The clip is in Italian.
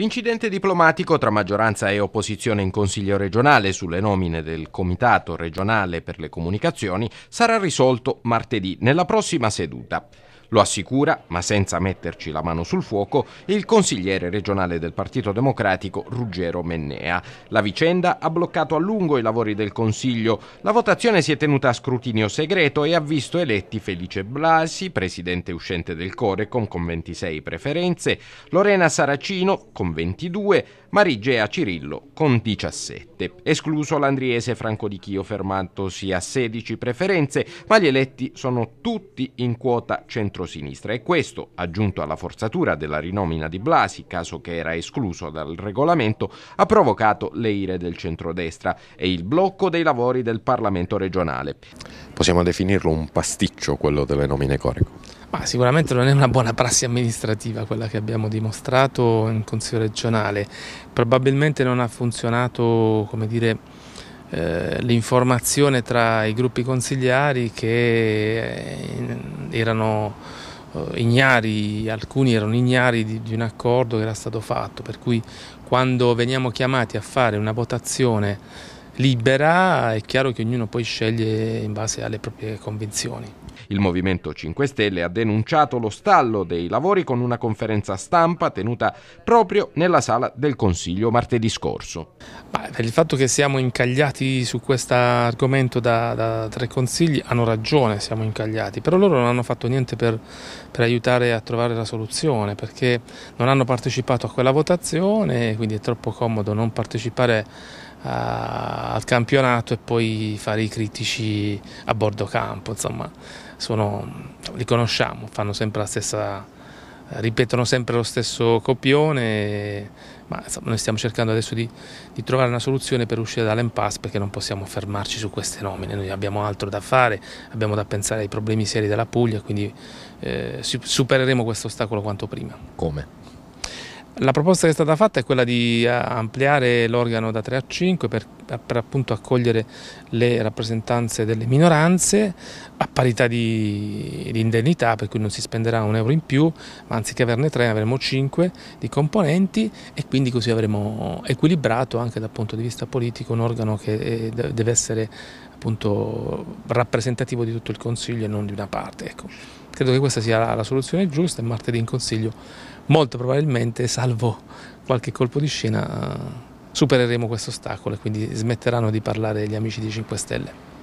L'incidente diplomatico tra maggioranza e opposizione in Consiglio regionale sulle nomine del Comitato regionale per le comunicazioni sarà risolto martedì nella prossima seduta. Lo assicura, ma senza metterci la mano sul fuoco, il consigliere regionale del Partito Democratico Ruggero Mennea. La vicenda ha bloccato a lungo i lavori del Consiglio. La votazione si è tenuta a scrutinio segreto e ha visto eletti Felice Blasi, presidente uscente del Corecom con 26 preferenze, Lorena Saracino con 22, Marigea Cirillo con 17. Escluso l'andriese Franco Di Chio fermatosi a 16 preferenze, ma gli eletti sono tutti in quota centrale centrosinistra e questo, aggiunto alla forzatura della rinomina di Blasi, caso che era escluso dal regolamento, ha provocato le ire del centrodestra e il blocco dei lavori del Parlamento regionale. Possiamo definirlo un pasticcio quello delle nomine Corico? Ma sicuramente non è una buona prassi amministrativa quella che abbiamo dimostrato in Consiglio regionale, probabilmente non ha funzionato come dire, eh, l'informazione tra i gruppi consigliari che eh, erano eh, ignari, alcuni erano ignari di, di un accordo che era stato fatto, per cui quando veniamo chiamati a fare una votazione libera è chiaro che ognuno poi sceglie in base alle proprie convinzioni. Il Movimento 5 Stelle ha denunciato lo stallo dei lavori con una conferenza stampa tenuta proprio nella sala del Consiglio martedì scorso. Beh, per il fatto che siamo incagliati su questo argomento da, da, tre consigli hanno ragione, siamo incagliati, però loro non hanno fatto niente per, per aiutare a trovare la soluzione perché non hanno partecipato a quella votazione, quindi è troppo comodo non partecipare al campionato e poi fare i critici a bordo campo, insomma, sono, li conosciamo, fanno sempre la stessa, ripetono sempre lo stesso copione, ma insomma, noi stiamo cercando adesso di, di trovare una soluzione per uscire dall'impasse perché non possiamo fermarci su queste nomine, noi abbiamo altro da fare, abbiamo da pensare ai problemi seri della Puglia, quindi eh, supereremo questo ostacolo quanto prima. Come? La proposta che è stata fatta è quella di eh, ampliare l'organo da 3 a 5 per, per appunto accogliere le rappresentanze delle minoranze a parità di, di, indennità, per cui non si spenderà un euro in più, ma anziché averne 3 avremo 5 di componenti e quindi così avremo equilibrato anche dal punto di vista politico un organo che eh, deve essere appunto rappresentativo di tutto il Consiglio e non di una parte. Ecco credo che questa sia la, la soluzione giusta e martedì in consiglio molto probabilmente, salvo qualche colpo di scena, eh, supereremo questo ostacolo e quindi smetteranno di parlare gli amici di 5 Stelle.